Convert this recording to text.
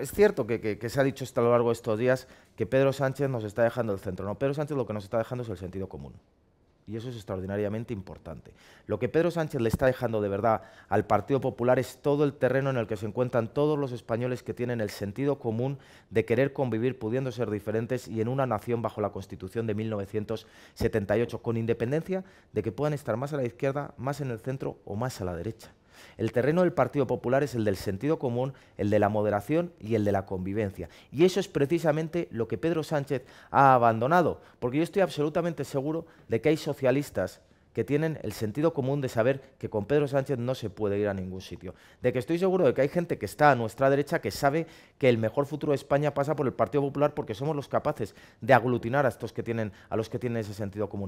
es cierto que, se ha dicho hasta a lo largo de estos días que Pedro Sánchez nos está dejando el centro. No, Pedro Sánchez lo que nos está dejando es el sentido común. Y eso es extraordinariamente importante. Lo que Pedro Sánchez le está dejando de verdad al Partido Popular es todo el terreno en el que se encuentran todos los españoles que tienen el sentido común de querer convivir pudiendo ser diferentes y en una nación bajo la Constitución de 1978, con independencia de que puedan estar más a la izquierda, más en el centro o más a la derecha. El terreno del Partido Popular es el del sentido común, el de la moderación y el de la convivencia. Y eso es precisamente lo que Pedro Sánchez ha abandonado, porque yo estoy absolutamente seguro de que hay socialistas que tienen el sentido común de saber que con Pedro Sánchez no se puede ir a ningún sitio. De que estoy seguro de que hay gente que está a nuestra derecha que sabe que el mejor futuro de España pasa por el Partido Popular porque somos los capaces de aglutinar a estos que tienen, a los que tienen ese sentido común.